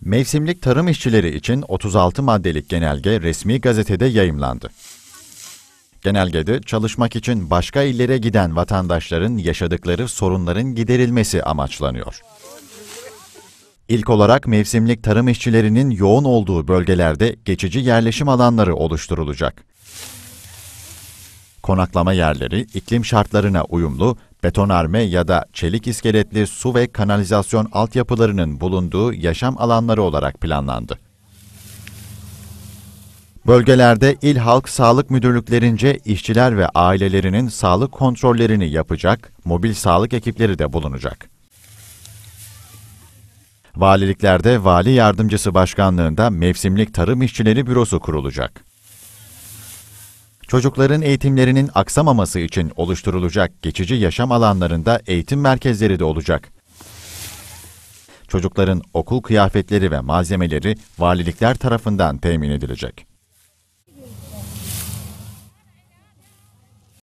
Mevsimlik tarım işçileri için 36 maddelik genelge resmi gazetede yayımlandı. Genelgede çalışmak için başka illere giden vatandaşların yaşadıkları sorunların giderilmesi amaçlanıyor. İlk olarak mevsimlik tarım işçilerinin yoğun olduğu bölgelerde geçici yerleşim alanları oluşturulacak. Konaklama yerleri iklim şartlarına uyumlu betonarme ya da çelik iskeletli su ve kanalizasyon altyapılarının bulunduğu yaşam alanları olarak planlandı. Bölgelerde il halk sağlık müdürlüklerince işçiler ve ailelerinin sağlık kontrollerini yapacak mobil sağlık ekipleri de bulunacak. Valiliklerde vali yardımcısı başkanlığında mevsimlik tarım işçileri bürosu kurulacak. Çocukların eğitimlerinin aksamaması için oluşturulacak geçici yaşam alanlarında eğitim merkezleri de olacak. Çocukların okul kıyafetleri ve malzemeleri valilikler tarafından temin edilecek.